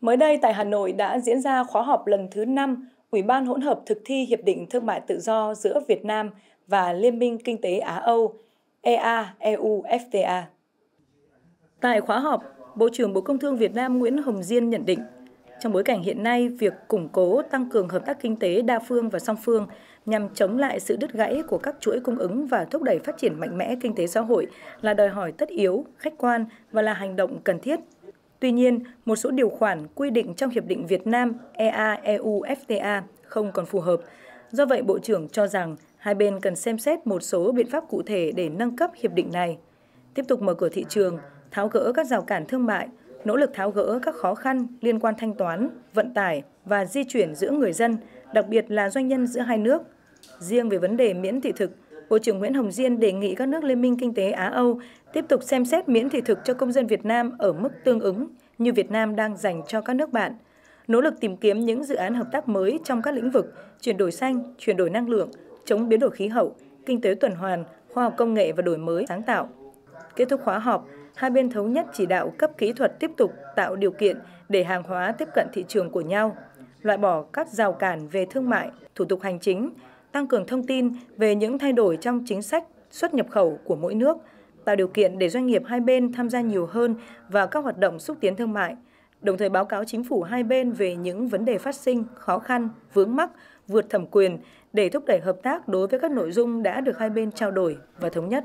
Mới đây tại Hà Nội đã diễn ra khóa họp lần thứ 5 Ủy ban hỗn hợp thực thi Hiệp định Thương mại Tự do giữa Việt Nam và Liên minh Kinh tế Á-Âu EA-EU-FTA. E tại khóa họp, Bộ trưởng Bộ Công Thương Việt Nam Nguyễn Hồng Diên nhận định, trong bối cảnh hiện nay, việc củng cố tăng cường hợp tác kinh tế đa phương và song phương nhằm chống lại sự đứt gãy của các chuỗi cung ứng và thúc đẩy phát triển mạnh mẽ kinh tế xã hội là đòi hỏi tất yếu, khách quan và là hành động cần thiết Tuy nhiên, một số điều khoản quy định trong Hiệp định Việt Nam EA-EU-FTA e không còn phù hợp. Do vậy, Bộ trưởng cho rằng hai bên cần xem xét một số biện pháp cụ thể để nâng cấp hiệp định này, tiếp tục mở cửa thị trường, tháo gỡ các rào cản thương mại, nỗ lực tháo gỡ các khó khăn liên quan thanh toán, vận tải và di chuyển giữa người dân, đặc biệt là doanh nhân giữa hai nước. Riêng về vấn đề miễn thị thực, Bộ trưởng Nguyễn Hồng Diên đề nghị các nước Liên minh Kinh tế Á-Âu tiếp tục xem xét miễn thị thực cho công dân Việt Nam ở mức tương ứng như Việt Nam đang dành cho các nước bạn, nỗ lực tìm kiếm những dự án hợp tác mới trong các lĩnh vực chuyển đổi xanh, chuyển đổi năng lượng, chống biến đổi khí hậu, kinh tế tuần hoàn, khoa học công nghệ và đổi mới sáng tạo. Kết thúc khóa họp, hai bên thống nhất chỉ đạo cấp kỹ thuật tiếp tục tạo điều kiện để hàng hóa tiếp cận thị trường của nhau, loại bỏ các rào cản về thương mại, thủ tục hành chính, tăng cường thông tin về những thay đổi trong chính sách xuất nhập khẩu của mỗi nước, tạo điều kiện để doanh nghiệp hai bên tham gia nhiều hơn vào các hoạt động xúc tiến thương mại, đồng thời báo cáo chính phủ hai bên về những vấn đề phát sinh, khó khăn, vướng mắc, vượt thẩm quyền để thúc đẩy hợp tác đối với các nội dung đã được hai bên trao đổi và thống nhất.